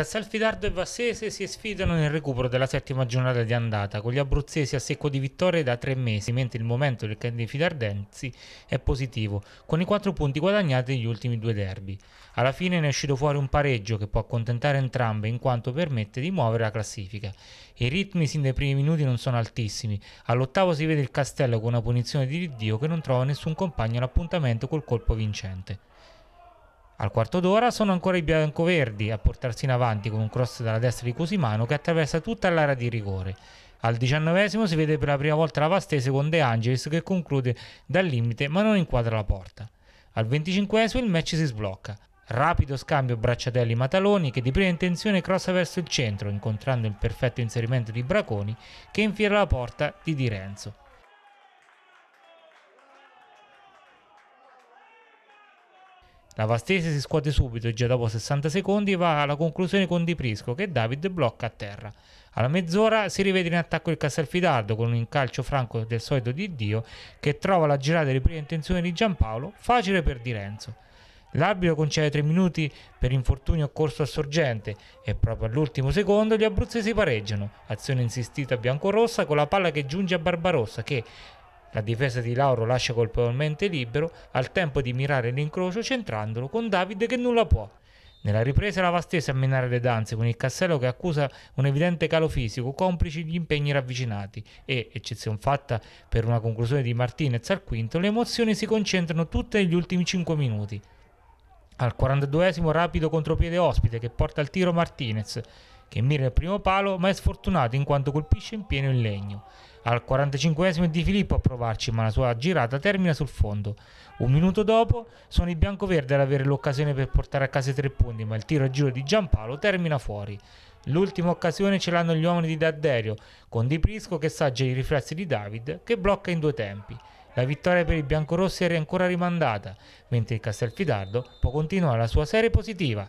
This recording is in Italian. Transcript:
Castelfidardo e Vassese si sfidano nel recupero della settima giornata di andata, con gli abruzzesi a secco di vittorie da tre mesi, mentre il momento del dei fidardensi è positivo, con i quattro punti guadagnati negli ultimi due derby. Alla fine ne è uscito fuori un pareggio che può accontentare entrambe in quanto permette di muovere la classifica. I ritmi sin dai primi minuti non sono altissimi, all'ottavo si vede il Castello con una punizione di Dio che non trova nessun compagno all'appuntamento col colpo vincente. Al quarto d'ora sono ancora i biancoverdi a portarsi in avanti con un cross dalla destra di Cusimano che attraversa tutta l'area di rigore. Al diciannovesimo si vede per la prima volta la Vastese con De Angelis che conclude dal limite ma non inquadra la porta. Al venticinquesimo il match si sblocca. Rapido scambio Bracciatelli-Mataloni che di prima intenzione crossa verso il centro incontrando il perfetto inserimento di Braconi che infiera la porta di Di Renzo. La Vastese si scuote subito e già dopo 60 secondi va alla conclusione con Di Prisco che David blocca a terra. Alla mezz'ora si rivede in attacco il Castelfidardo con un incalcio franco del solito di Dio che trova la girata di prima intenzione di Giampaolo, facile per Di Renzo. L'arbitro concede 3 minuti per infortunio occorso a sorgente e proprio all'ultimo secondo gli abruzzesi pareggiano. Azione insistita biancorossa con la palla che giunge a Barbarossa che la difesa di Lauro lascia colpevolmente libero al tempo di mirare l'incrocio centrandolo con Davide che nulla può. Nella ripresa la stesa a minare le danze con il Cassello che accusa un evidente calo fisico complici gli impegni ravvicinati e, eccezione fatta per una conclusione di Martinez al quinto, le emozioni si concentrano tutte negli ultimi 5 minuti. Al 42esimo rapido contropiede ospite che porta il tiro Martinez, che mira il primo palo ma è sfortunato in quanto colpisce in pieno il legno. Al 45esimo è Di Filippo a provarci, ma la sua girata termina sul fondo. Un minuto dopo sono i biancoverdi ad avere l'occasione per portare a casa i tre punti, ma il tiro a giro di Giampalo termina fuori. L'ultima occasione ce l'hanno gli uomini di Dadderio, con Di Prisco che saggia i riflessi di David, che blocca in due tempi. La vittoria per i biancorossi era ancora rimandata, mentre il Castelfidardo può continuare la sua serie positiva.